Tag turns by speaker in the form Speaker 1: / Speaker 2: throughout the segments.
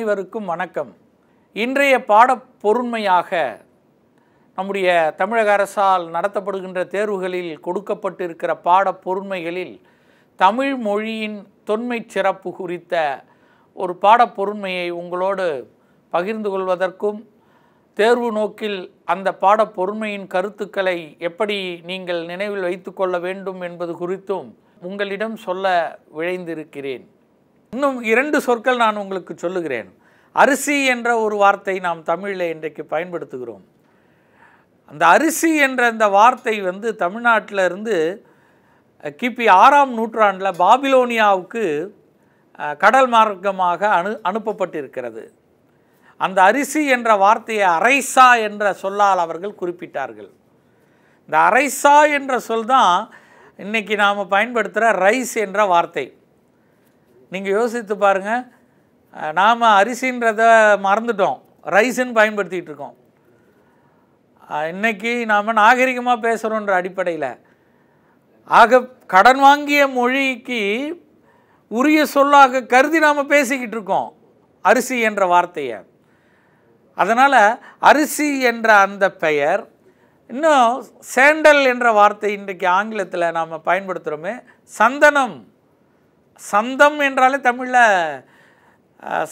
Speaker 1: அனைவருக்கும் வணக்கம் இன்றைய பாட பொருண்மையாக நம்முடைய தமிழக அரசால் நடத்தப்படுகின்ற தேர்வுகளில் கொடுக்கப்பட்டிருக்கிற பாட பொருண்மைகளில் தமிழ் மொழியின் தொன்மை சிறப்பு குறித்த ஒரு பாட பொருண்மையை உங்களோடு பகிர்ந்து கொள்வதற்கும் தேர்வு நோக்கில் அந்த பாட பொறுமையின் கருத்துக்களை எப்படி நீங்கள் நினைவில் வைத்து கொள்ள வேண்டும் என்பது குறித்தும் உங்களிடம் சொல்ல விழைந்திருக்கிறேன் இன்னும் இரண்டு சொற்கள் நான் உங்களுக்கு சொல்லுகிறேன் அரிசி என்ற ஒரு வார்த்தை நாம் தமிழில் இன்றைக்கு பயன்படுத்துகிறோம் அந்த அரிசி என்ற அந்த வார்த்தை வந்து தமிழ்நாட்டில் இருந்து கிபி ஆறாம் நூற்றாண்டில் பாபிலோனியாவுக்கு கடல் மார்க்கமாக அனு அனுப்பப்பட்டிருக்கிறது அந்த அரிசி என்ற வார்த்தையை அரைசா என்ற சொல்லால் அவர்கள் குறிப்பிட்டார்கள் இந்த அரைசா என்ற சொல் தான் இன்றைக்கி நாம் பயன்படுத்துகிற ரைஸ் என்ற வார்த்தை நீங்கள் யோசித்து பாருங்கள் நாம் அரிசின்றத மறந்துட்டோம் ரைஸுன்னு பயன்படுத்திகிட்டு இருக்கோம் இன்றைக்கி நாம் நாகரிகமாக பேசுகிறோன்ற அடிப்படையில் ஆக கடன் வாங்கிய மொழிக்கு உரிய சொல்லாக கருதி நாம் பேசிக்கிட்டு இருக்கோம் அரிசி என்ற வார்த்தையை அதனால் அரிசி என்ற அந்த பெயர் இன்னும் சேண்டல் என்ற வார்த்தை இன்றைக்கு ஆங்கிலத்தில் நாம் பயன்படுத்துகிறோமே சந்தனம் சந்தம் என்றாலே தமிழில்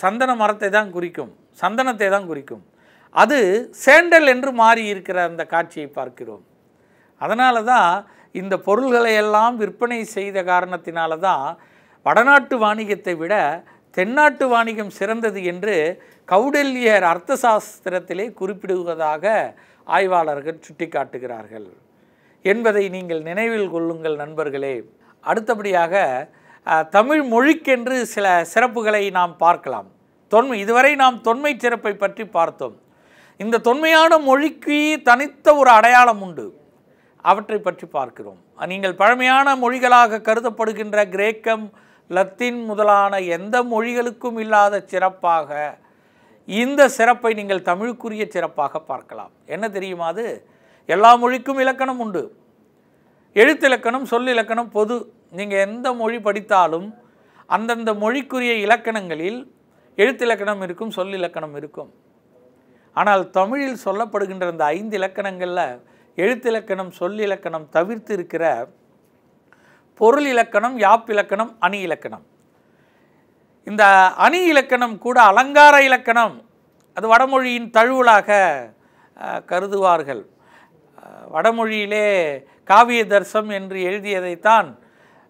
Speaker 1: சந்தன மரத்தை தான் குறிக்கும் சந்தனத்தை தான் குறிக்கும் அது சேண்டல் என்று மாறி இருக்கிற அந்த காட்சியை பார்க்கிறோம் அதனால தான் இந்த பொருள்களை எல்லாம் விற்பனை செய்த காரணத்தினால தான் வடநாட்டு வாணிகத்தை விட தென்னாட்டு வாணிகம் சிறந்தது என்று கௌடல்யர் அர்த்த சாஸ்திரத்திலே குறிப்பிடுவதாக ஆய்வாளர்கள் சுட்டிக்காட்டுகிறார்கள் என்பதை நீங்கள் நினைவில் கொள்ளுங்கள் நண்பர்களே அடுத்தபடியாக தமிழ் மொழிக்கென்று சில சிறப்புகளை நாம் பார்க்கலாம் தொன்மை இதுவரை நாம் தொன்மை சிறப்பை பற்றி பார்த்தோம் இந்த தொன்மையான மொழிக்கு தனித்த ஒரு அடையாளம் உண்டு அவற்றை பற்றி பார்க்கிறோம் நீங்கள் பழமையான மொழிகளாக கருதப்படுகின்ற கிரேக்கம் லத்தீன் முதலான எந்த மொழிகளுக்கும் இல்லாத சிறப்பாக இந்த சிறப்பை நீங்கள் தமிழுக்குரிய சிறப்பாக பார்க்கலாம் என்ன தெரியுமா அது எல்லா மொழிக்கும் இலக்கணம் உண்டு எழுத்திலக்கணம் சொல்லிலக்கணம் பொது நீங்கள் எந்த மொழி படித்தாலும் அந்தந்த மொழிக்குரிய இலக்கணங்களில் எழுத்திலக்கணம் இருக்கும் சொல் இலக்கணம் இருக்கும் ஆனால் தமிழில் சொல்லப்படுகின்ற அந்த ஐந்து இலக்கணங்களில் எழுத்திலக்கணம் சொல் இலக்கணம் தவிர்த்து இருக்கிற பொருள் இலக்கணம் யாப்பிலக்கணம் இலக்கணம் அணி இலக்கணம் இந்த அணி இலக்கணம் கூட அலங்கார இலக்கணம் அது வடமொழியின் தழுவலாக கருதுவார்கள் வடமொழியிலே காவிய தர்சம் என்று எழுதியதைத்தான்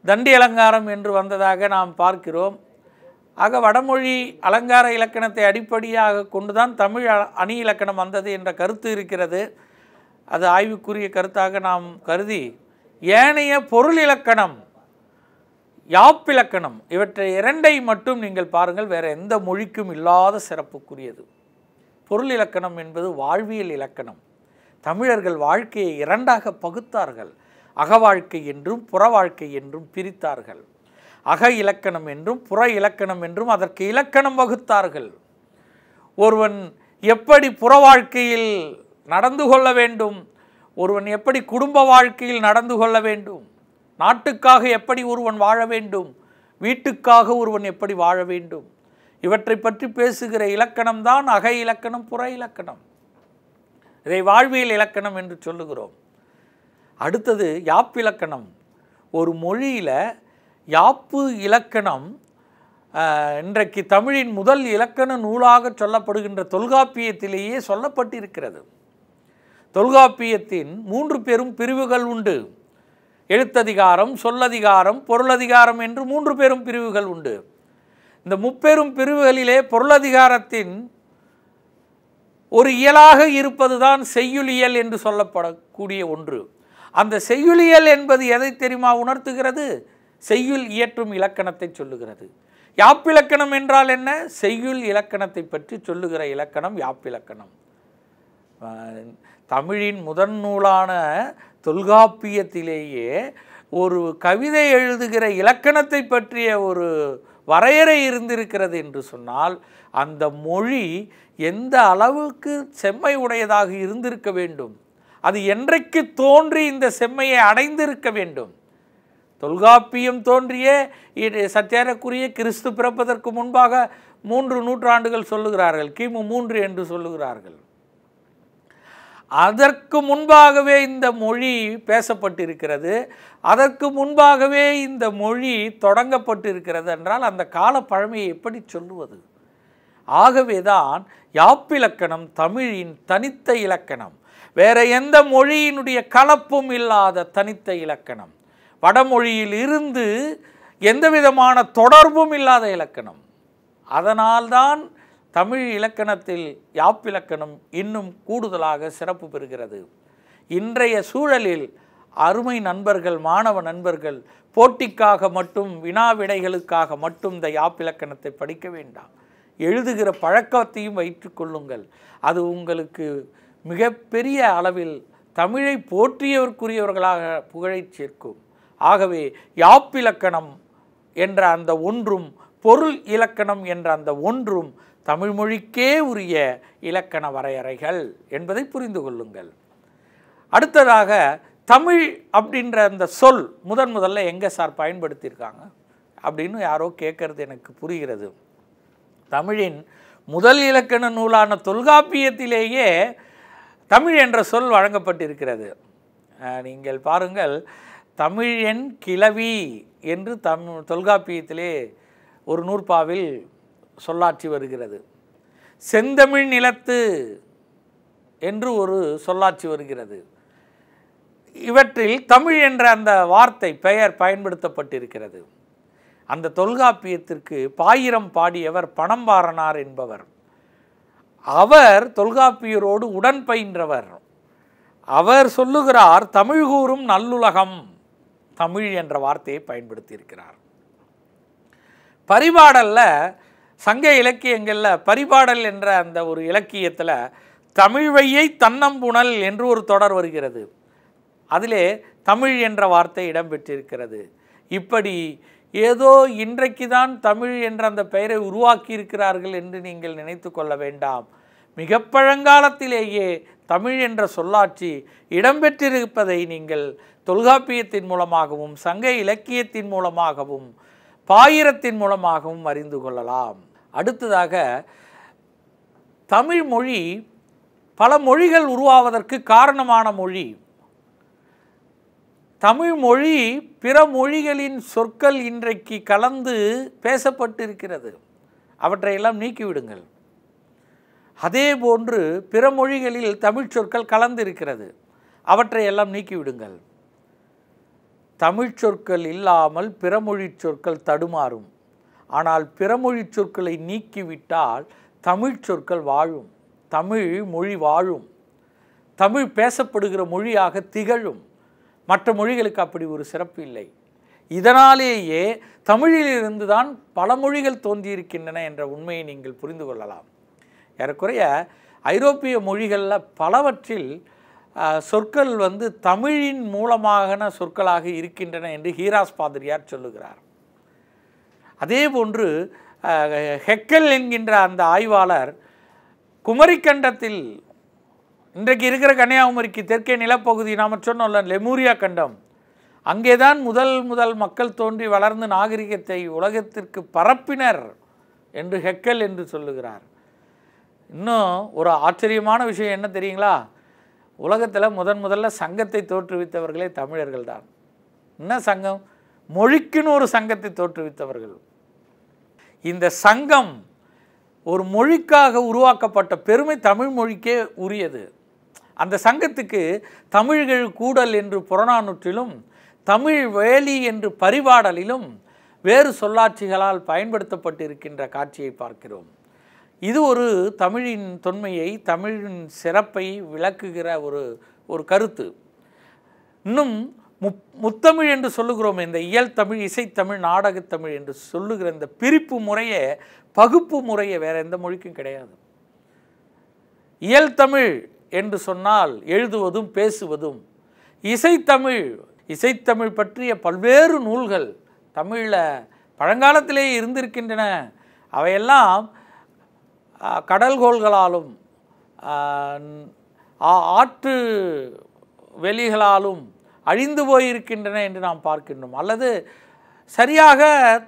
Speaker 1: தண்டி அலங்காரம் என்று வந்ததாக நாம் பார்க்கிறோம் ஆக வடமொழி அலங்கார இலக்கணத்தை அடிப்படையாக கொண்டுதான் தமிழ் அணி இலக்கணம் வந்தது என்ற கருத்து இருக்கிறது அது ஆய்வுக்குரிய கருத்தாக நாம் கருதி ஏனைய பொருள் இலக்கணம் யாப்பிலக்கணம் இவற்றை இரண்டை மட்டும் நீங்கள் பாருங்கள் வேறு எந்த மொழிக்கும் இல்லாத சிறப்புக்குரியது பொருள் இலக்கணம் என்பது வாழ்வியல் இலக்கணம் தமிழர்கள் வாழ்க்கையை இரண்டாக பகுத்தார்கள் அகவாழ்க்கை என்றும் புற வாழ்க்கை என்றும் பிரித்தார்கள் அக இலக்கணம் என்றும் புற இலக்கணம் என்றும் அதற்கு இலக்கணம் வகுத்தார்கள் ஒருவன் எப்படி புற வாழ்க்கையில் நடந்து கொள்ள வேண்டும் ஒருவன் எப்படி குடும்ப வாழ்க்கையில் நடந்து கொள்ள வேண்டும் நாட்டுக்காக எப்படி ஒருவன் வாழ வேண்டும் வீட்டுக்காக ஒருவன் எப்படி வாழ வேண்டும் இவற்றை பற்றி பேசுகிற இலக்கணம்தான் அக இலக்கணம் புற இலக்கணம் இதை வாழ்வியல் இலக்கணம் என்று சொல்லுகிறோம் அடுத்தது யாப் இலக்கணம் ஒரு மொழியில் யாப்பு இலக்கணம் இன்றைக்கு தமிழின் முதல் இலக்கண நூலாக சொல்லப்படுகின்ற தொல்காப்பியத்திலேயே சொல்லப்பட்டிருக்கிறது தொல்காப்பியத்தின் மூன்று பெரும் பிரிவுகள் உண்டு எழுத்ததிகாரம் சொல்லதிகாரம் பொருளதிகாரம் என்று மூன்று பெரும் பிரிவுகள் உண்டு இந்த முப்பெரும் பிரிவுகளிலே பொருளதிகாரத்தின் ஒரு இயலாக இருப்பதுதான் செய்யுளியல் என்று சொல்லப்படக்கூடிய ஒன்று அந்த செய்யுளியல் என்பது எதை தெரியுமா உணர்த்துகிறது செய்யுள் இயற்றும் இலக்கணத்தை சொல்லுகிறது யாப்பிலக்கணம் என்றால் என்ன செய்யுள் இலக்கணத்தை பற்றி சொல்லுகிற இலக்கணம் யாப்பிலக்கணம் தமிழின் முதன் நூலான தொல்காப்பியத்திலேயே ஒரு கவிதை எழுதுகிற இலக்கணத்தை பற்றிய ஒரு வரையறை இருந்திருக்கிறது என்று சொன்னால் அந்த மொழி எந்த அளவுக்கு செம்மை உடையதாக இருந்திருக்க வேண்டும் அது என்றைக்கு தோன்றி இந்த செம்மையை அடைந்திருக்க வேண்டும் தொல்காப்பியம் தோன்றிய சத்தியாரக்குரிய கிறிஸ்து பிறப்பதற்கு முன்பாக மூன்று நூற்றாண்டுகள் சொல்லுகிறார்கள் கிமு மூன்று என்று சொல்லுகிறார்கள் அதற்கு முன்பாகவே இந்த மொழி பேசப்பட்டிருக்கிறது அதற்கு முன்பாகவே இந்த மொழி தொடங்கப்பட்டிருக்கிறது என்றால் அந்த கால பழமையை எப்படி சொல்லுவது ஆகவேதான் யாப்பிலக்கணம் தமிழின் தனித்த இலக்கணம் வேற எந்த மொழியினுடைய கலப்பும் இல்லாத தனித்த இலக்கணம் வடமொழியில் இருந்து எந்த விதமான தொடர்பும் இல்லாத இலக்கணம் அதனால்தான் தமிழ் இலக்கணத்தில் யாப்பிலக்கணம் இன்னும் கூடுதலாக சிறப்பு பெறுகிறது இன்றைய சூழலில் அருமை நண்பர்கள் மாணவ நண்பர்கள் போட்டிக்காக மட்டும் வினாவிடைகளுக்காக மட்டும் இந்த யாப்பிலக்கணத்தை படிக்க வேண்டாம் எழுதுகிற பழக்கத்தையும் வைத்துக்கொள்ளுங்கள் அது உங்களுக்கு மிகப்பெரிய அளவில் தமிழை போற்றியவர்க்குரியவர்களாக புகழைச் சேர்க்கும் ஆகவே யாப்பிலக்கணம் என்ற அந்த ஒன்றும் பொருள் இலக்கணம் என்ற அந்த ஒன்றும் தமிழ்மொழிக்கே உரிய இலக்கண வரையறைகள் என்பதை புரிந்து கொள்ளுங்கள் அடுத்ததாக தமிழ் அப்படின்ற அந்த சொல் முதன் முதல்ல எங்கே சார் பயன்படுத்தியிருக்காங்க அப்படின்னு யாரோ கேட்கறது எனக்கு புரிகிறது தமிழின் முதல் இலக்கண நூலான தொல்காப்பியத்திலேயே தமிழ் என்ற சொல் வழங்கப்பட்டிருக்கிறது நீங்கள் பாருங்கள் தமிழன் கிளவி என்று தம் தொல்காப்பியத்திலே ஒரு நூற்பாவில் சொல்லாற்றி வருகிறது செந்தமிழ் நிலத்து என்று ஒரு சொல்லாற்றி வருகிறது இவற்றில் தமிழ் என்ற அந்த வார்த்தை பெயர் பயன்படுத்தப்பட்டிருக்கிறது அந்த தொல்காப்பியத்திற்கு பாயிரம் பாடியவர் பணம்பாரனார் என்பவர் அவர் தொல்காப்பியரோடு உடன் பயின்றவர் அவர் சொல்லுகிறார் தமிழ் கூறும் நல்லுலகம் தமிழ் என்ற வார்த்தையை பயன்படுத்தியிருக்கிறார் பரிபாடலில் சங்க இலக்கியங்களில் பரிபாடல் என்ற அந்த ஒரு இலக்கியத்தில் தமிழ்வையை தன்னம்புணல் என்று ஒரு தொடர் வருகிறது அதிலே தமிழ் என்ற வார்த்தை இடம்பெற்றிருக்கிறது இப்படி ஏதோ இன்றைக்கு தான் தமிழ் என்ற அந்த பெயரை உருவாக்கி இருக்கிறார்கள் என்று நீங்கள் நினைத்து கொள்ள வேண்டாம் மிக பழங்காலத்திலேயே தமிழ் என்ற சொல்லாட்சி இடம்பெற்றிருப்பதை நீங்கள் தொல்காப்பியத்தின் மூலமாகவும் சங்க இலக்கியத்தின் மூலமாகவும் பாயிரத்தின் மூலமாகவும் அறிந்து கொள்ளலாம் அடுத்ததாக தமிழ் மொழி பல மொழிகள் உருவாவதற்கு காரணமான மொழி தமிழ் மொழி பிற மொழிகளின் சொற்கள் இன்றைக்கு கலந்து பேசப்பட்டிருக்கிறது அவற்றையெல்லாம் நீக்கிவிடுங்கள் அதே போன்று பிற மொழிகளில் தமிழ் சொற்கள் கலந்து இருக்கிறது அவற்றையெல்லாம் நீக்கிவிடுங்கள் தமிழ் சொற்கள் இல்லாமல் பிறமொழி சொற்கள் தடுமாறும் ஆனால் பிறமொழி சொற்களை நீக்கிவிட்டால் தமிழ் சொற்கள் வாழும் தமிழ் மொழி வாழும் தமிழ் பேசப்படுகிற மொழியாக திகழும் மற்ற மொழிகளுக்கு அப்படி ஒரு சிறப்பு இல்லை இதனாலேயே தமிழிலிருந்து தான் பல மொழிகள் தோன்றியிருக்கின்றன என்ற உண்மையை நீங்கள் புரிந்து கொள்ளலாம் ஏறக்குறைய ஐரோப்பிய மொழிகளில் பலவற்றில் சொற்கள் வந்து தமிழின் மூலமாக சொற்களாக இருக்கின்றன என்று ஹீராஸ் பாதிரியார் சொல்லுகிறார் அதே போன்று ஹெக்கல் என்கின்ற அந்த ஆய்வாளர் குமரிக்கண்டத்தில் இன்றைக்கு இருக்கிற கன்னியாகுமரிக்கு தெற்கே நிலப்பகுதி நாம் சொன்னோம்ல லெமூரியா கண்டம் அங்கே தான் முதல் முதல் மக்கள் தோன்றி வளர்ந்து நாகரிகத்தை உலகத்திற்கு பரப்பினர் என்று ஹெக்கல் என்று சொல்லுகிறார் இன்னும் ஒரு ஆச்சரியமான விஷயம் என்ன தெரியுங்களா உலகத்தில் முதன் முதல்ல சங்கத்தை தோற்றுவித்தவர்களே தமிழர்கள் தான் என்ன சங்கம் மொழிக்குன்னு ஒரு சங்கத்தை தோற்றுவித்தவர்கள் இந்த சங்கம் ஒரு மொழிக்காக உருவாக்கப்பட்ட பெருமை தமிழ் மொழிக்கே உரியது அந்த சங்கத்துக்கு தமிழ்கள் கூடல் என்று புறநானூற்றிலும் தமிழ் வேலி என்று பரிவாடலிலும் வேறு சொல்லாட்சிகளால் பயன்படுத்தப்பட்டிருக்கின்ற காட்சியை பார்க்கிறோம் இது ஒரு தமிழின் தொன்மையை தமிழின் சிறப்பை விளக்குகிற ஒரு ஒரு கருத்து இன்னும் முப் முத்தமிழ் என்று சொல்லுகிறோம் இந்த இயல் தமிழ் இசைத்தமிழ் நாடகத்தமிழ் என்று சொல்லுகிற இந்த பிரிப்பு முறையை பகுப்பு முறையை வேறு எந்த மொழிக்கும் கிடையாது இயல் தமிழ் என்று சொன்னால் எழுதுவதும் பேசுவதும் இசைத்தமிழ் இசைத்தமிழ் பற்றிய பல்வேறு நூல்கள் தமிழில் பழங்காலத்திலேயே இருந்திருக்கின்றன அவையெல்லாம் கடல்கோள்களாலும் ஆற்று வெளிகளாலும் அழிந்து போயிருக்கின்றன என்று நாம் பார்க்கின்றோம் அல்லது சரியாக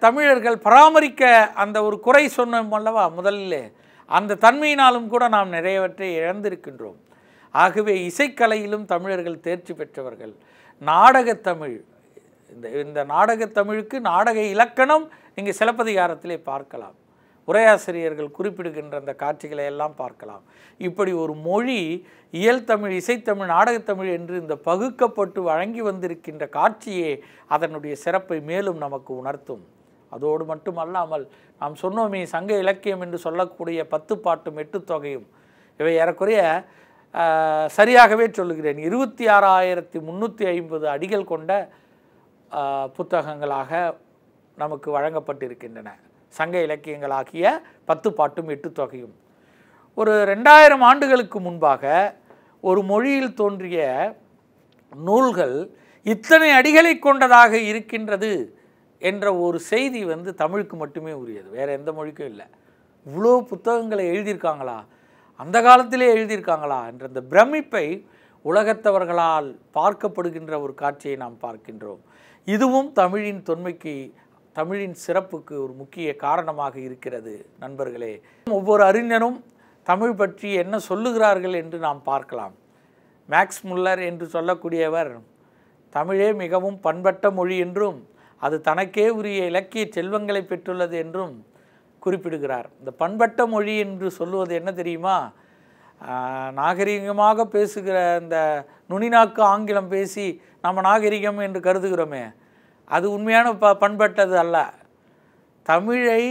Speaker 1: தமிழர்கள் பராமரிக்க அந்த ஒரு குறை சொன்னோம் அல்லவா முதலிலே அந்த தன்மையினாலும் கூட நாம் நிறையவற்றை இழந்திருக்கின்றோம் ஆகவே இசைக்கலையிலும் தமிழர்கள் தேர்ச்சி பெற்றவர்கள் நாடகத்தமிழ் இந்த இந்த நாடகத்தமிழுக்கு நாடக இலக்கணம் நீங்கள் சிலப்பதிகாரத்திலே பார்க்கலாம் உரையாசிரியர்கள் குறிப்பிடுகின்ற அந்த காட்சிகளை எல்லாம் பார்க்கலாம் இப்படி ஒரு மொழி இயல் தமிழ் இசைத்தமிழ் நாடகத்தமிழ் என்று இந்த பகுக்கப்பட்டு வழங்கி வந்திருக்கின்ற காட்சியே அதனுடைய சிறப்பை மேலும் நமக்கு உணர்த்தும் அதோடு மட்டுமல்லாமல் நாம் சொன்னோமே சங்க இலக்கியம் என்று சொல்லக்கூடிய பத்து பாட்டும் எட்டு தொகையும் இவை ஏறக்குறைய சரியாகவே சொல்லுகிறேன் இருபத்தி ஆறாயிரத்தி முந்நூற்றி ஐம்பது அடிகள் கொண்ட புத்தகங்களாக நமக்கு வழங்கப்பட்டிருக்கின்றன சங்க இலக்கியங்களாகிய பத்து பாட்டும் எட்டு தொகையும் ஒரு ரெண்டாயிரம் ஆண்டுகளுக்கு முன்பாக ஒரு மொழியில் தோன்றிய நூல்கள் இத்தனை அடிகளை கொண்டதாக இருக்கின்றது என்ற ஒரு செய்தி வந்து தமிழுக்கு மட்டுமே உரியது வேறு எந்த மொழிக்கும் இல்லை இவ்வளோ புத்தகங்களை எழுதியிருக்காங்களா அந்த காலத்திலே எழுதியிருக்காங்களா என்ற இந்த பிரமிப்பை உலகத்தவர்களால் பார்க்கப்படுகின்ற ஒரு காட்சியை நாம் பார்க்கின்றோம் இதுவும் தமிழின் தொன்மைக்கு தமிழின் சிறப்புக்கு ஒரு முக்கிய காரணமாக இருக்கிறது நண்பர்களே ஒவ்வொரு அறிஞரும் தமிழ் பற்றி என்ன சொல்லுகிறார்கள் என்று நாம் பார்க்கலாம் மேக்ஸ் முல்லர் என்று சொல்லக்கூடியவர் தமிழே மிகவும் பண்பட்ட மொழி என்றும் அது தனக்கே உரிய இலக்கிய செல்வங்களை பெற்றுள்ளது என்றும் குறிப்பிடுகிறார் இந்த பண்பட்ட மொழி என்று சொல்லுவது என்ன தெரியுமா நாகரிகமாக பேசுகிற இந்த நுனிநாக்கு ஆங்கிலம் பேசி நம்ம நாகரிகம் என்று கருதுகிறோமே அது உண்மையான ப பண்பட்டது அல்ல தமிழை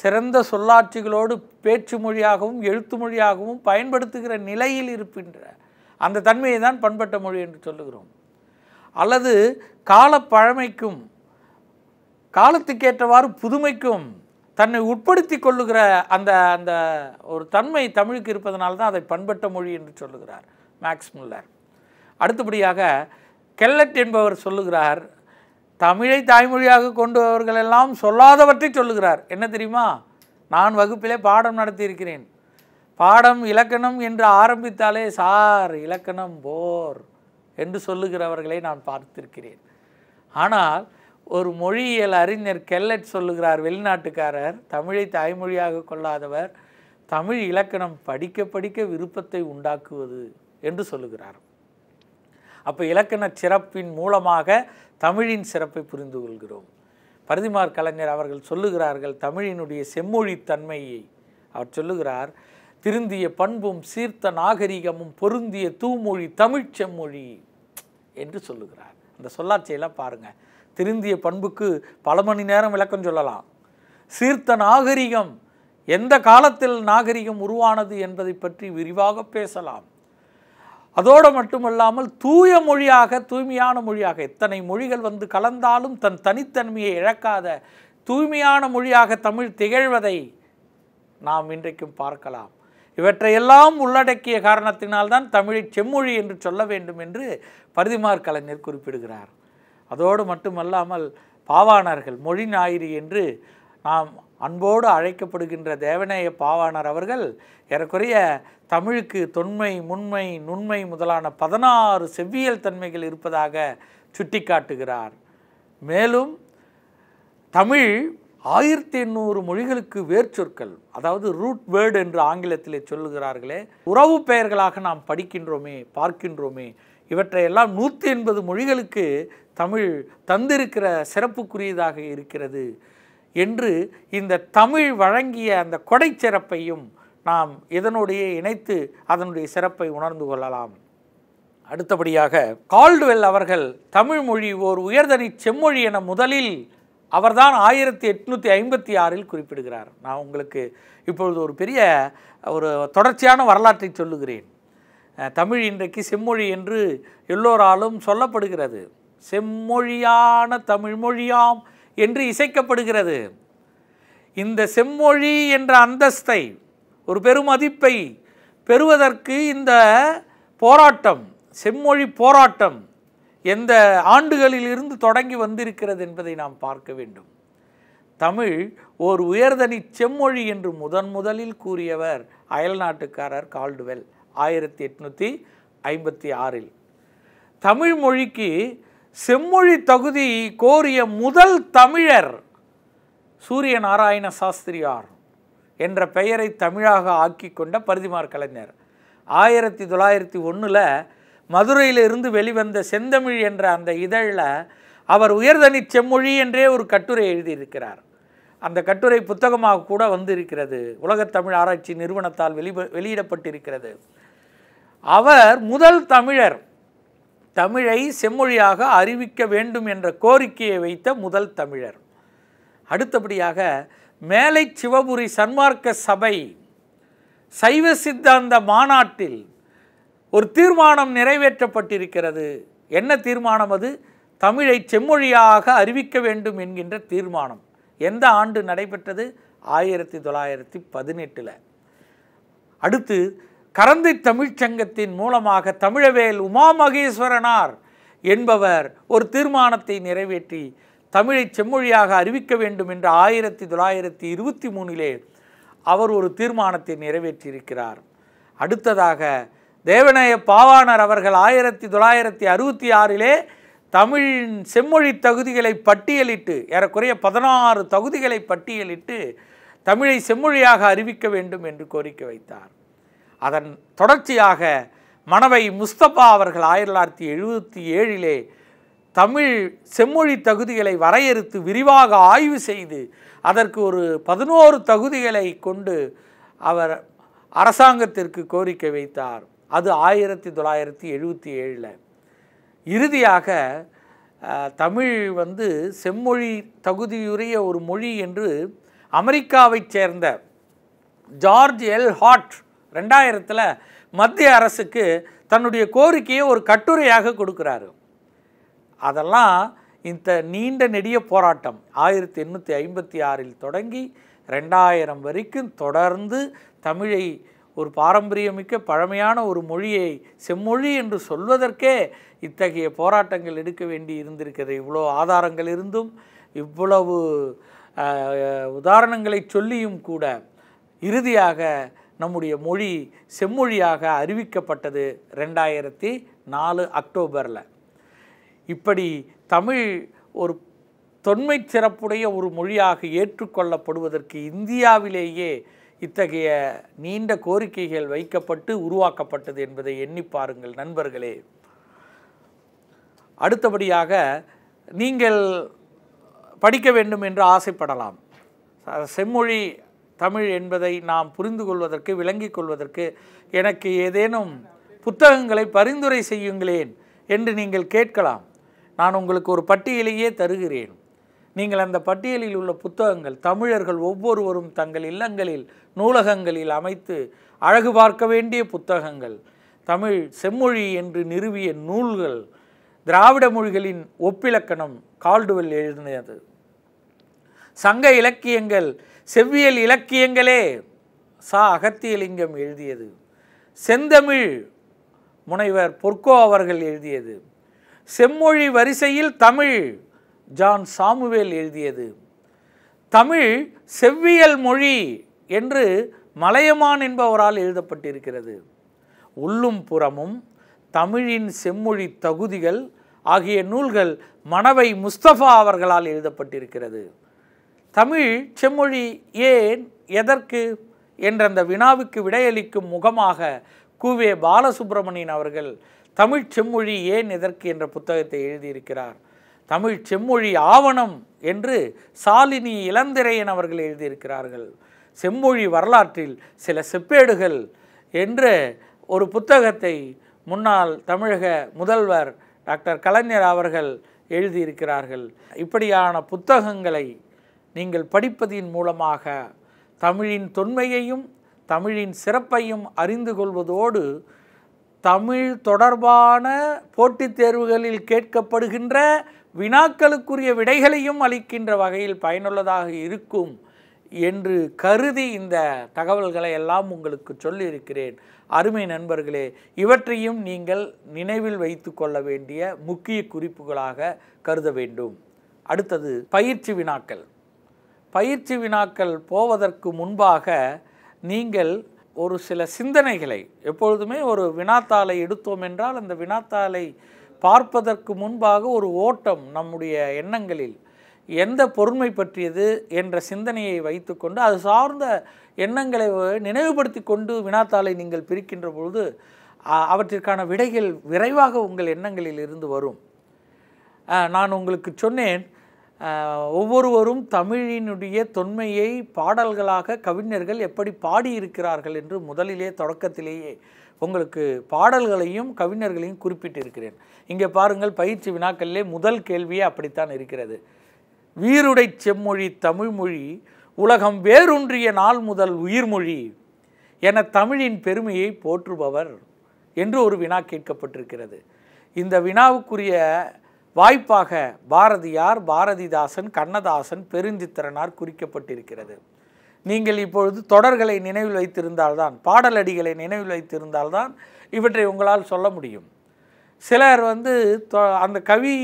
Speaker 1: சிறந்த சொல்லாட்சிகளோடு பேச்சு மொழியாகவும் எழுத்து மொழியாகவும் பயன்படுத்துகிற நிலையில் இருப்பின்ற அந்த தன்மையை தான் பண்பட்ட மொழி என்று சொல்லுகிறோம் அல்லது காலப்பழமைக்கும் காலத்துக்கேற்றவாறு புதுமைக்கும் தன்னை உட்படுத்தி கொள்ளுகிற அந்த அந்த ஒரு தன்மை தமிழுக்கு இருப்பதனால தான் அதை பண்பட்ட மொழி என்று சொல்லுகிறார் மேக்ஸ் முல்லர் அடுத்தபடியாக கெல்லட் என்பவர் சொல்லுகிறார் தமிழை தாய்மொழியாக கொண்டவர்கள் எல்லாம் சொல்லாதவற்றை சொல்லுகிறார் என்ன தெரியுமா நான் வகுப்பிலே பாடம் நடத்தியிருக்கிறேன் பாடம் இலக்கணம் என்று ஆரம்பித்தாலே சார் இலக்கணம் போர் என்று சொல்லுகிறவர்களை நான் பார்த்திருக்கிறேன் ஆனால் ஒரு மொழியியல் அறிஞர் கெல்லட் சொல்லுகிறார் வெளிநாட்டுக்காரர் தமிழை தாய்மொழியாக கொள்ளாதவர் தமிழ் இலக்கணம் படிக்க படிக்க விருப்பத்தை உண்டாக்குவது என்று சொல்லுகிறார் அப்போ இலக்கண சிறப்பின் மூலமாக தமிழின் சிறப்பை புரிந்து கொள்கிறோம் பரதிமார் கலைஞர் அவர்கள் சொல்லுகிறார்கள் தமிழினுடைய செம்மொழி தன்மையை அவர் சொல்லுகிறார் திருந்திய பண்பும் சீர்த்த நாகரிகமும் பொருந்திய தூமொழி தமிழ் செம்மொழி என்று சொல்லுகிறார் அந்த சொல்லாட்சியெல்லாம் பாருங்கள் திருந்திய பண்புக்கு பல மணி நேரம் விளக்கம் சொல்லலாம் சீர்த்த நாகரிகம் எந்த காலத்தில் நாகரிகம் உருவானது என்பதை பற்றி விரிவாக பேசலாம் அதோடு மட்டுமல்லாமல் தூய மொழியாக தூய்மையான மொழியாக எத்தனை மொழிகள் வந்து கலந்தாலும் தன் தனித்தன்மையை இழக்காத தூய்மையான மொழியாக தமிழ் திகழ்வதை நாம் இன்றைக்கும் பார்க்கலாம் இவற்றையெல்லாம் உள்ளடக்கிய காரணத்தினால்தான் தமிழை செம்மொழி என்று சொல்ல வேண்டும் என்று பரிதிமார் கலைஞர் குறிப்பிடுகிறார் அதோடு மட்டுமல்லாமல் பாவாணர்கள் மொழி ஞாயிறு என்று நாம் அன்போடு அழைக்கப்படுகின்ற தேவநேய பாவாணர் அவர்கள் ஏறக்குறைய தமிழுக்கு தொன்மை முன்மை நுண்மை முதலான பதினாறு செவ்வியல் தன்மைகள் இருப்பதாக சுட்டிக்காட்டுகிறார் மேலும் தமிழ் ஆயிரத்தி எண்ணூறு மொழிகளுக்கு வேர்ச்சொற்கள் அதாவது ரூட் வேர்டு என்று ஆங்கிலத்திலே சொல்லுகிறார்களே உறவு பெயர்களாக நாம் படிக்கின்றோமே பார்க்கின்றோமே இவற்றையெல்லாம் நூற்றி எண்பது மொழிகளுக்கு தமிழ் தந்திருக்கிற சிறப்புக்குரியதாக இருக்கிறது என்று இந்த தமிழ் வழங்கிய அந்த கொடை சிறப்பையும் நாம் இதனுடைய இணைத்து அதனுடைய சிறப்பை உணர்ந்து கொள்ளலாம் அடுத்தபடியாக கால்டுவெல் அவர்கள் தமிழ் மொழி ஓர் உயர்தனி செம்மொழி என முதலில் அவர்தான் ஆயிரத்தி எட்நூற்றி ஐம்பத்தி ஆறில் குறிப்பிடுகிறார் நான் உங்களுக்கு இப்பொழுது ஒரு பெரிய ஒரு தொடர்ச்சியான வரலாற்றை சொல்லுகிறேன் தமிழ் இன்றைக்கு செம்மொழி என்று எல்லோராலும் சொல்லப்படுகிறது செம்மொழியான தமிழ்மொழியாம் என்று இசைக்கப்படுகிறது இந்த செம்மொழி என்ற அந்தஸ்தை ஒரு பெருமதிப்பை பெறுவதற்கு இந்த போராட்டம் செம்மொழி போராட்டம் எந்த ஆண்டுகளில் இருந்து தொடங்கி வந்திருக்கிறது என்பதை நாம் பார்க்க வேண்டும் தமிழ் ஓர் உயர்தனி செம்மொழி என்று முதன் முதலில் கூறியவர் அயல்நாட்டுக்காரர் கால்டுவெல் ஆயிரத்தி எட்நூற்றி ஐம்பத்தி ஆறில் தமிழ் மொழிக்கு செம்மொழி தகுதி கோரிய முதல் தமிழர் சூரிய நாராயண சாஸ்திரியார் என்ற பெயரை தமிழாக ஆக்கி கொண்ட பரிதிமார் கலைஞர் ஆயிரத்தி தொள்ளாயிரத்தி ஒன்றில் மதுரையிலிருந்து வெளிவந்த செந்தமிழ் என்ற அந்த இதழில் அவர் உயர்தனி செம்மொழி என்றே ஒரு கட்டுரை எழுதியிருக்கிறார் அந்த கட்டுரை புத்தகமாக கூட வந்திருக்கிறது உலகத்தமிழ் ஆராய்ச்சி நிறுவனத்தால் வெளி வெளியிடப்பட்டிருக்கிறது அவர் முதல் தமிழர் தமிழை செம்மொழியாக அறிவிக்க வேண்டும் என்ற கோரிக்கையை வைத்த முதல் தமிழர் அடுத்தபடியாக மேலை சிவபுரி சன்மார்க்க சபை சைவ சித்தாந்த மாநாட்டில் ஒரு தீர்மானம் நிறைவேற்றப்பட்டிருக்கிறது என்ன தீர்மானம் அது தமிழை செம்மொழியாக அறிவிக்க வேண்டும் என்கின்ற தீர்மானம் எந்த ஆண்டு நடைபெற்றது ஆயிரத்தி தொள்ளாயிரத்தி பதினெட்டில் அடுத்து கரந்தை தமிழ்ச்சங்கத்தின் மூலமாக தமிழவேல் உமா மகேஸ்வரனார் என்பவர் ஒரு தீர்மானத்தை நிறைவேற்றி தமிழை செம்மொழியாக அறிவிக்க வேண்டும் என்று ஆயிரத்தி தொள்ளாயிரத்தி இருபத்தி மூணிலே அவர் ஒரு தீர்மானத்தை நிறைவேற்றியிருக்கிறார் அடுத்ததாக தேவநாய பாவாணர் அவர்கள் ஆயிரத்தி தொள்ளாயிரத்தி அறுபத்தி ஆறிலே தமிழின் செம்மொழி தகுதிகளை பட்டியலிட்டு ஏறக்குறைய பதினாறு தகுதிகளை பட்டியலிட்டு தமிழை செம்மொழியாக அறிவிக்க வேண்டும் என்று கோரிக்கை வைத்தார் அதன் தொடர்ச்சியாக மணவை முஸ்தபா அவர்கள் ஆயிரத்தி தொள்ளாயிரத்தி எழுபத்தி ஏழிலே தமிழ் செம்மொழி தகுதிகளை வரையறுத்து விரிவாக ஆய்வு செய்து அதற்கு ஒரு பதினோரு தகுதிகளை கொண்டு அவர் அரசாங்கத்திற்கு கோரிக்கை வைத்தார் அது ஆயிரத்தி தொள்ளாயிரத்தி எழுபத்தி ஏழில் இறுதியாக தமிழ் வந்து செம்மொழி தகுதியுரிய ஒரு மொழி என்று அமெரிக்காவைச் சேர்ந்த ஜார்ஜ் எல் ஹாட் ரெண்டாயிரத்தில் மத்திய அரசுக்கு தன்னுடைய கோரிக்கையை ஒரு கட்டுரையாக கொடுக்குறாரு அதெல்லாம் இந்த நீண்ட நெடிய போராட்டம் ஆயிரத்தி எண்ணூற்றி ஐம்பத்தி ஆறில் தொடங்கி ரெண்டாயிரம் வரைக்கும் தொடர்ந்து தமிழை ஒரு பாரம்பரியமிக்க பழமையான ஒரு மொழியை செம்மொழி என்று சொல்வதற்கே இத்தகைய போராட்டங்கள் எடுக்க வேண்டி இருந்திருக்கிறது இவ்வளோ ஆதாரங்கள் இருந்தும் இவ்வளவு உதாரணங்களை சொல்லியும் கூட இறுதியாக நம்முடைய மொழி செம்மொழியாக அறிவிக்கப்பட்டது ரெண்டாயிரத்தி நாலு அக்டோபரில் இப்படி தமிழ் ஒரு தொன்மை சிறப்புடைய ஒரு மொழியாக ஏற்றுக்கொள்ளப்படுவதற்கு இந்தியாவிலேயே இத்தகைய நீண்ட கோரிக்கைகள் வைக்கப்பட்டு உருவாக்கப்பட்டது என்பதை எண்ணி பாருங்கள் நண்பர்களே அடுத்தபடியாக நீங்கள் படிக்க வேண்டும் என்று ஆசைப்படலாம் செம்மொழி தமிழ் என்பதை நாம் புரிந்து கொள்வதற்கு விளங்கிக் கொள்வதற்கு எனக்கு ஏதேனும் புத்தகங்களை பரிந்துரை செய்யுங்களேன் என்று நீங்கள் கேட்கலாம் நான் உங்களுக்கு ஒரு பட்டியலையே தருகிறேன் நீங்கள் அந்த பட்டியலில் உள்ள புத்தகங்கள் தமிழர்கள் ஒவ்வொருவரும் தங்கள் இல்லங்களில் நூலகங்களில் அமைத்து அழகு பார்க்க வேண்டிய புத்தகங்கள் தமிழ் செம்மொழி என்று நிறுவிய நூல்கள் திராவிட மொழிகளின் ஒப்பிலக்கணம் கால்டுவெல் எழுதினது சங்க இலக்கியங்கள் செவ்வியல் இலக்கியங்களே சா அகத்தியலிங்கம் எழுதியது செந்தமிழ் முனைவர் பொற்கோ அவர்கள் எழுதியது செம்மொழி வரிசையில் தமிழ் ஜான் சாமுவேல் எழுதியது தமிழ் செவ்வியல் மொழி என்று மலையமான் என்பவரால் எழுதப்பட்டிருக்கிறது உள்ளும் புறமும் தமிழின் செம்மொழி தகுதிகள் ஆகிய நூல்கள் மணவை முஸ்தபா அவர்களால் எழுதப்பட்டிருக்கிறது தமிழ் செம்மொழி ஏன் எதற்கு என்ற அந்த வினாவுக்கு விடையளிக்கும் முகமாக கூவே பாலசுப்ரமணியன் அவர்கள் தமிழ் செம்மொழி ஏன் எதற்கு என்ற புத்தகத்தை எழுதியிருக்கிறார் தமிழ் செம்மொழி ஆவணம் என்று சாலினி இளந்திரையன் அவர்கள் எழுதியிருக்கிறார்கள் செம்மொழி வரலாற்றில் சில செப்பேடுகள் என்ற ஒரு புத்தகத்தை முன்னாள் தமிழக முதல்வர் டாக்டர் கலைஞர் அவர்கள் எழுதியிருக்கிறார்கள் இப்படியான புத்தகங்களை நீங்கள் படிப்பதின் மூலமாக தமிழின் தொன்மையையும் தமிழின் சிறப்பையும் அறிந்து கொள்வதோடு தமிழ் தொடர்பான போட்டித் தேர்வுகளில் கேட்கப்படுகின்ற வினாக்களுக்குரிய விடைகளையும் அளிக்கின்ற வகையில் பயனுள்ளதாக இருக்கும் என்று கருதி இந்த தகவல்களை எல்லாம் உங்களுக்கு சொல்லியிருக்கிறேன் அருமை நண்பர்களே இவற்றையும் நீங்கள் நினைவில் வைத்து கொள்ள வேண்டிய முக்கிய குறிப்புகளாக கருத வேண்டும் அடுத்தது பயிற்சி வினாக்கள் பயிற்சி வினாக்கள் போவதற்கு முன்பாக நீங்கள் ஒரு சில சிந்தனைகளை எப்பொழுதுமே ஒரு வினாத்தாளை எடுத்தோம் என்றால் அந்த வினாத்தாளை பார்ப்பதற்கு முன்பாக ஒரு ஓட்டம் நம்முடைய எண்ணங்களில் எந்த பொறுமை பற்றியது என்ற சிந்தனையை வைத்துக்கொண்டு அது சார்ந்த எண்ணங்களை நினைவுபடுத்தி கொண்டு வினாத்தாளை நீங்கள் பிரிக்கின்ற பொழுது அவற்றிற்கான விடைகள் விரைவாக உங்கள் எண்ணங்களில் இருந்து வரும் நான் உங்களுக்கு சொன்னேன் ஒவ்வொருவரும் தமிழினுடைய தொன்மையை பாடல்களாக கவிஞர்கள் எப்படி பாடியிருக்கிறார்கள் என்று முதலிலே தொடக்கத்திலேயே உங்களுக்கு பாடல்களையும் கவிஞர்களையும் குறிப்பிட்டிருக்கிறேன் இங்கே பாருங்கள் பயிற்சி வினாக்களிலே முதல் கேள்வியே அப்படித்தான் இருக்கிறது வீருடை செம்மொழி தமிழ்மொழி உலகம் வேரூன்றிய நாள் முதல் உயிர்மொழி என தமிழின் பெருமையை போற்றுபவர் என்று ஒரு வினா கேட்கப்பட்டிருக்கிறது இந்த வினாவுக்குரிய வாய்ப்பாக பாரதியார் பாரதிதாசன் கண்ணதாசன் பெருஞ்சித்திரனார் குறிக்கப்பட்டிருக்கிறது நீங்கள் இப்பொழுது தொடர்களை நினைவில் வைத்திருந்தால்தான் பாடலடிகளை நினைவில் வைத்திருந்தால்தான் இவற்றை உங்களால் சொல்ல முடியும் சிலர் வந்து அந்த கவி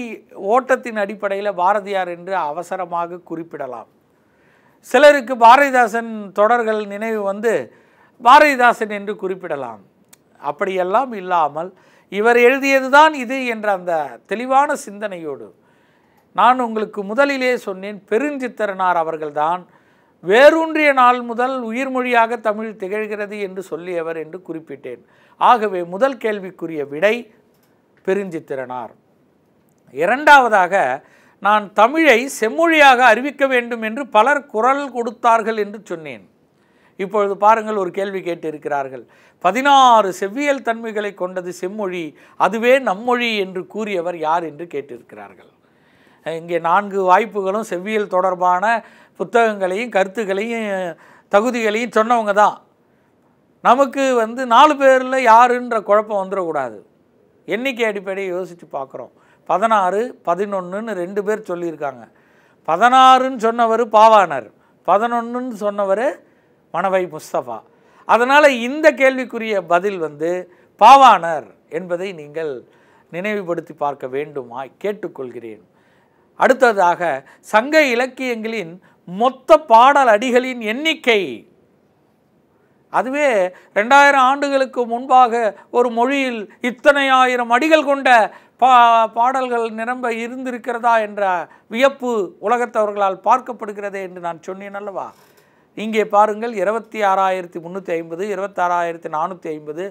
Speaker 1: ஓட்டத்தின் அடிப்படையில் பாரதியார் என்று அவசரமாக குறிப்பிடலாம் சிலருக்கு பாரதிதாசன் தொடர்கள் நினைவு வந்து பாரதிதாசன் என்று குறிப்பிடலாம் அப்படியெல்லாம் இல்லாமல் இவர் எழுதியது தான் இது என்ற அந்த தெளிவான சிந்தனையோடு நான் உங்களுக்கு முதலிலே சொன்னேன் பெருஞ்சித்திரனார் அவர்கள்தான் வேரூன்றிய நாள் முதல் உயிர்மொழியாக தமிழ் திகழ்கிறது என்று சொல்லியவர் என்று குறிப்பிட்டேன் ஆகவே முதல் கேள்விக்குரிய விடை பெருஞ்சித்திரனார் இரண்டாவதாக நான் தமிழை செம்மொழியாக அறிவிக்க வேண்டும் என்று பலர் குரல் கொடுத்தார்கள் என்று சொன்னேன் இப்பொழுது பாருங்கள் ஒரு கேள்வி கேட்டு இருக்கிறார்கள் பதினாறு செவ்வியல் தன்மைகளை கொண்டது செம்மொழி அதுவே நம்மொழி என்று கூறியவர் யார் என்று கேட்டிருக்கிறார்கள் இங்கே நான்கு வாய்ப்புகளும் செவ்வியல் தொடர்பான புத்தகங்களையும் கருத்துகளையும் தகுதிகளையும் சொன்னவங்க தான் நமக்கு வந்து நாலு பேரில் யாருன்ற குழப்பம் வந்துடக்கூடாது எண்ணிக்கை அடிப்படையை யோசித்து பார்க்குறோம் பதினாறு பதினொன்றுன்னு ரெண்டு பேர் சொல்லியிருக்காங்க பதினாறுன்னு சொன்னவர் பாவானர் பதினொன்றுன்னு சொன்னவர் மணவை முஸ்தபா அதனால் இந்த கேள்விக்குரிய பதில் வந்து பாவானர் என்பதை நீங்கள் நினைவுபடுத்தி பார்க்க வேண்டுமா கேட்டுக்கொள்கிறேன் அடுத்ததாக சங்க இலக்கியங்களின் மொத்த பாடல் அடிகளின் எண்ணிக்கை அதுவே ரெண்டாயிரம் ஆண்டுகளுக்கு முன்பாக ஒரு மொழியில் இத்தனை ஆயிரம் அடிகள் கொண்ட பா பாடல்கள் நிரம்ப இருந்திருக்கிறதா என்ற வியப்பு உலகத்தவர்களால் பார்க்கப்படுகிறதே என்று நான் சொன்னேன் அல்லவா இங்கே பாருங்கள் இருபத்தி ஆறாயிரத்தி முந்நூற்றி ஐம்பது இருபத்தாறாயிரத்தி நானூற்றி ஐம்பது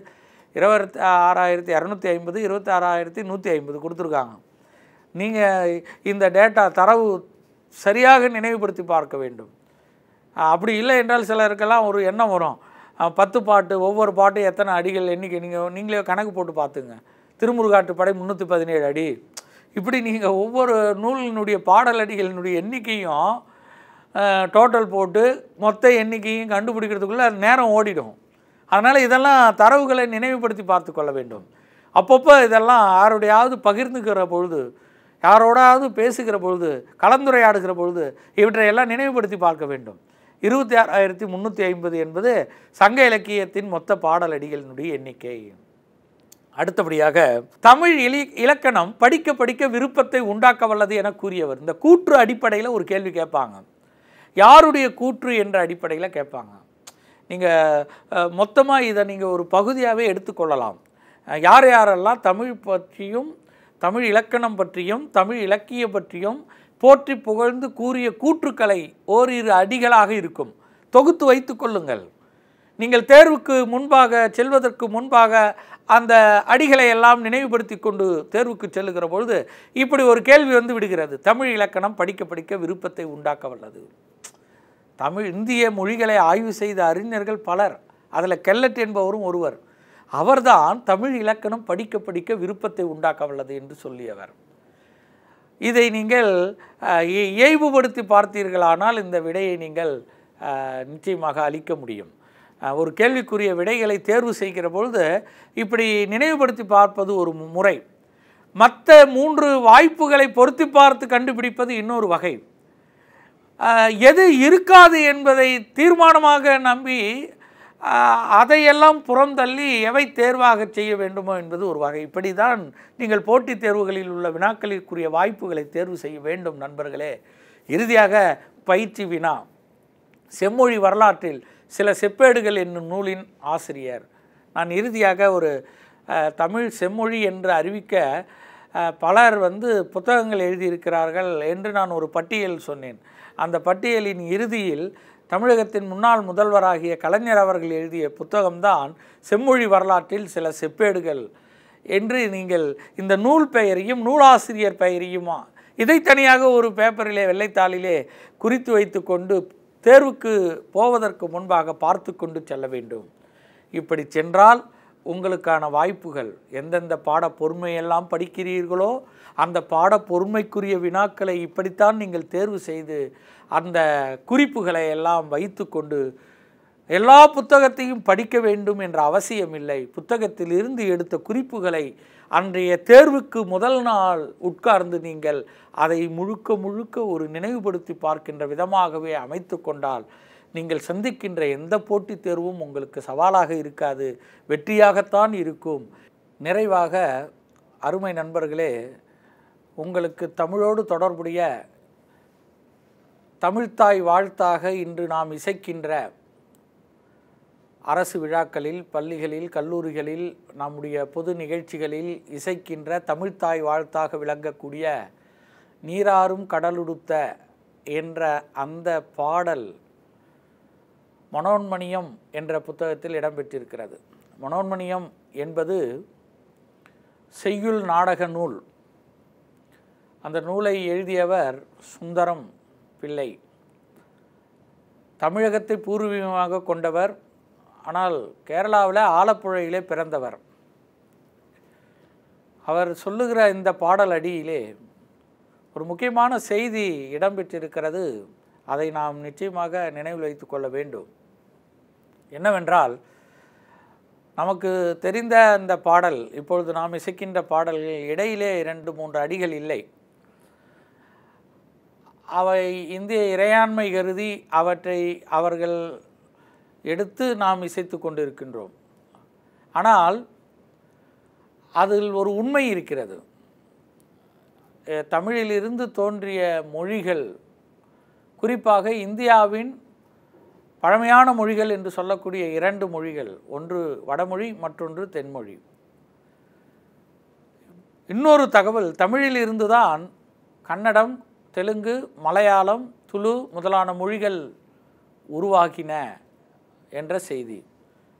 Speaker 1: இருபத்தி ஆறாயிரத்தி இரநூத்தி ஐம்பது இருபத்தி ஆறாயிரத்தி நூற்றி ஐம்பது கொடுத்துருக்காங்க நீங்கள் இந்த டேட்டா தரவு சரியாக நினைவுபடுத்தி பார்க்க வேண்டும் அப்படி இல்லை என்றால் சிலருக்கெல்லாம் ஒரு எண்ணம் வரும் பத்து பாட்டு ஒவ்வொரு பாட்டு எத்தனை அடிகள் எண்ணிக்கை நீங்கள் நீங்களே கணக்கு போட்டு பார்த்துங்க திருமுருகாட்டு படை முந்நூற்றி பதினேழு அடி இப்படி நீங்கள் ஒவ்வொரு நூலினுடைய பாடல் அடிகளினுடைய எண்ணிக்கையும் டோட்டல் போட்டு மொத்த எண்ணிக்கையும் கண்டுபிடிக்கிறதுக்குள்ளே நேரம் ஓடிடும் அதனால் இதெல்லாம் தரவுகளை நினைவுபடுத்தி பார்த்து கொள்ள வேண்டும் அப்பப்போ இதெல்லாம் யாருடையாவது பகிர்ந்துக்கிற பொழுது யாரோடாவது பேசுகிற பொழுது கலந்துரையாடுகிற பொழுது இவற்றையெல்லாம் நினைவுபடுத்தி பார்க்க வேண்டும் இருபத்தி ஆறாயிரத்தி முந்நூற்றி ஐம்பது என்பது சங்க இலக்கியத்தின் மொத்த பாடலடிகளினுடைய எண்ணிக்கை அடுத்தபடியாக தமிழ் இலி இலக்கணம் படிக்க படிக்க விருப்பத்தை உண்டாக்க வல்லது என கூறியவர் இந்த கூற்று அடிப்படையில் ஒரு கேள்வி கேட்பாங்க யாருடைய கூற்று என்ற அடிப்படையில் கேட்பாங்க நீங்கள் மொத்தமாக இதை நீங்கள் ஒரு பகுதியாகவே எடுத்துக்கொள்ளலாம் யார் யாரெல்லாம் தமிழ் பற்றியும் தமிழ் இலக்கணம் பற்றியும் தமிழ் இலக்கிய பற்றியும் போற்றி புகழ்ந்து கூறிய கூற்றுக்கலை ஓரிரு அடிகளாக இருக்கும் தொகுத்து வைத்து கொள்ளுங்கள் நீங்கள் தேர்வுக்கு முன்பாக செல்வதற்கு முன்பாக அந்த அடிகளை எல்லாம் நினைவுபடுத்தி கொண்டு தேர்வுக்கு செல்லுகிற பொழுது இப்படி ஒரு கேள்வி வந்து விடுகிறது தமிழ் இலக்கணம் படிக்க படிக்க விருப்பத்தை உண்டாக்க வல்லது தமிழ் இந்திய மொழிகளை ஆய்வு செய்த அறிஞர்கள் பலர் அதில் கெல்லட் என்பவரும் ஒருவர் அவர்தான் தமிழ் இலக்கணம் படிக்க படிக்க விருப்பத்தை உண்டாக்க வல்லது என்று சொல்லியவர் இதை நீங்கள் இயல்புபடுத்தி பார்த்தீர்களானால் இந்த விடையை நீங்கள் நிச்சயமாக அளிக்க முடியும் ஒரு கேள்விக்குரிய விடைகளை தேர்வு செய்கிற பொழுது இப்படி நினைவுபடுத்தி பார்ப்பது ஒரு முறை மற்ற மூன்று வாய்ப்புகளை பொருத்தி பார்த்து கண்டுபிடிப்பது இன்னொரு வகை எது இருக்காது என்பதை தீர்மானமாக நம்பி அதையெல்லாம் புறந்தள்ளி எவை தேர்வாக செய்ய வேண்டுமோ என்பது ஒரு வகை இப்படி தான் நீங்கள் போட்டித் தேர்வுகளில் உள்ள வினாக்களிற்குரிய வாய்ப்புகளை தேர்வு செய்ய வேண்டும் நண்பர்களே இறுதியாக பயிற்சி வினா செம்மொழி வரலாற்றில் சில செப்பேடுகள் என்னும் நூலின் ஆசிரியர் நான் இறுதியாக ஒரு தமிழ் செம்மொழி என்று அறிவிக்க பலர் வந்து புத்தகங்கள் எழுதியிருக்கிறார்கள் என்று நான் ஒரு பட்டியல் சொன்னேன் அந்த பட்டியலின் இறுதியில் தமிழகத்தின் முன்னாள் முதல்வராகிய கலைஞர் அவர்கள் எழுதிய புத்தகம்தான் செம்மொழி வரலாற்றில் சில செப்பேடுகள் என்று நீங்கள் இந்த நூல் பெயரையும் நூலாசிரியர் பெயரையுமா இதை தனியாக ஒரு பேப்பரிலே வெள்ளைத்தாளிலே குறித்து வைத்து கொண்டு தேர்வுக்கு போவதற்கு முன்பாக பார்த்து கொண்டு செல்ல வேண்டும் இப்படி சென்றால் உங்களுக்கான வாய்ப்புகள் எந்தெந்த பாட பொறுமையெல்லாம் படிக்கிறீர்களோ அந்த பாட பொறுமைக்குரிய வினாக்களை இப்படித்தான் நீங்கள் தேர்வு செய்து அந்த குறிப்புகளை எல்லாம் வைத்து கொண்டு எல்லா புத்தகத்தையும் படிக்க வேண்டும் என்ற அவசியமில்லை புத்தகத்தில் இருந்து எடுத்த குறிப்புகளை அன்றைய தேர்வுக்கு முதல் நாள் உட்கார்ந்து நீங்கள் அதை முழுக்க முழுக்க ஒரு நினைவுபடுத்தி பார்க்கின்ற விதமாகவே அமைத்து கொண்டால் நீங்கள் சந்திக்கின்ற எந்த போட்டித் தேர்வும் உங்களுக்கு சவாலாக இருக்காது வெற்றியாகத்தான் இருக்கும் நிறைவாக அருமை நண்பர்களே உங்களுக்கு தமிழோடு தொடர்புடைய தமிழ்தாய் வாழ்த்தாக இன்று நாம் இசைக்கின்ற அரசு விழாக்களில் பள்ளிகளில் கல்லூரிகளில் நம்முடைய பொது நிகழ்ச்சிகளில் இசைக்கின்ற தமிழ்தாய் வாழ்த்தாக விளங்கக்கூடிய நீராறும் கடலுடுத்த என்ற அந்த பாடல் மனோன்மணியம் என்ற புத்தகத்தில் இடம்பெற்றிருக்கிறது மனோன்மணியம் என்பது செய்யுள் நாடக நூல் அந்த நூலை எழுதியவர் சுந்தரம் பிள்ளை தமிழகத்தை பூர்வீகமாக கொண்டவர் ஆனால் கேரளாவில் ஆலப்புழையிலே பிறந்தவர் அவர் சொல்லுகிற இந்த பாடல் அடியிலே ஒரு முக்கியமான செய்தி இடம்பெற்றிருக்கிறது அதை நாம் நிச்சயமாக நினைவில் வைத்து கொள்ள வேண்டும் என்னவென்றால் நமக்கு தெரிந்த அந்த பாடல் இப்பொழுது நாம் இசைக்கின்ற பாடல்கள் இடையிலே இரண்டு மூன்று அடிகள் இல்லை அவை இந்திய இறையாண்மை கருதி அவற்றை அவர்கள் எடுத்து நாம் இசைத்து கொண்டிருக்கின்றோம் ஆனால் அதில் ஒரு உண்மை இருக்கிறது தமிழிலிருந்து தோன்றிய மொழிகள் குறிப்பாக இந்தியாவின் பழமையான மொழிகள் என்று சொல்லக்கூடிய இரண்டு மொழிகள் ஒன்று வடமொழி மற்றொன்று தென்மொழி இன்னொரு தகவல் தமிழில் இருந்துதான் கன்னடம் தெலுங்கு மலையாளம் துளு முதலான மொழிகள் உருவாகின என்ற செய்தி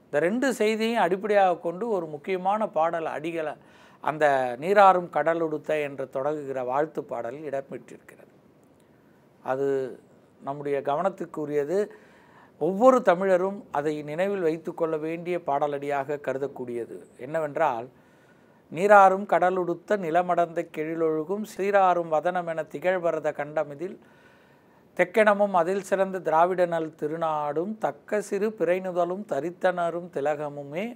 Speaker 1: இந்த ரெண்டு செய்தியும் அடிப்படையாக கொண்டு ஒரு முக்கியமான பாடல் அடிகளை அந்த நீராறும் கடல் உடுத்த என்று தொடங்குகிற வாழ்த்து பாடல் இடம்பெற்றிருக்கிறது அது நம்முடைய கவனத்துக்குரியது ஒவ்வொரு தமிழரும் அதை நினைவில் வைத்து கொள்ள வேண்டிய பாடலடியாக கருதக்கூடியது என்னவென்றால் நீராறும் கடலுடுத்த நிலமடந்த கெழிலொழுகும் சீராறும் வதனமென திகழ்வரத கண்டமிதில் தெக்கெனமும் அதில் சிறந்த திராவிட நல் திருநாடும் தக்க சிறு பிறைநுதலும் தரித்தனரும் திலகமுமே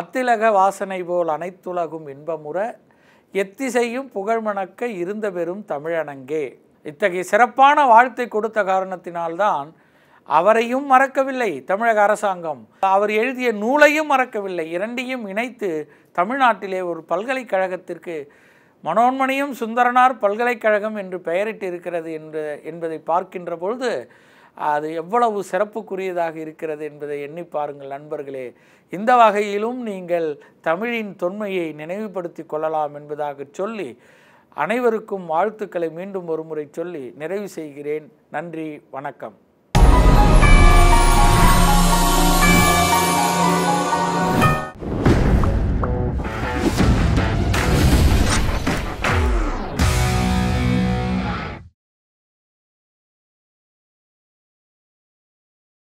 Speaker 1: அத்திலக வாசனை போல் அனைத்துலகும் இன்பமுற எத்திசையும் புகழ்மணக்க இருந்த பெரும் தமிழனங்கே இத்தகைய சிறப்பான வாழ்த்தை கொடுத்த காரணத்தினால்தான் அவரையும் மறக்கவில்லை தமிழக அரசாங்கம் அவர் எழுதிய நூலையும் மறக்கவில்லை இரண்டையும் இணைத்து தமிழ்நாட்டிலே ஒரு பல்கலைக்கழகத்திற்கு மனோன்மணியும் சுந்தரனார் பல்கலைக்கழகம் என்று பெயரிட்டு இருக்கிறது என்று என்பதை பார்க்கின்ற பொழுது அது எவ்வளவு சிறப்புக்குரியதாக இருக்கிறது என்பதை எண்ணி பாருங்கள் நண்பர்களே இந்த வகையிலும் நீங்கள் தமிழின் தொன்மையை நினைவுபடுத்தி கொள்ளலாம் என்பதாக சொல்லி அனைவருக்கும் வாழ்த்துக்களை மீண்டும் ஒருமுறை சொல்லி நிறைவு செய்கிறேன் நன்றி வணக்கம்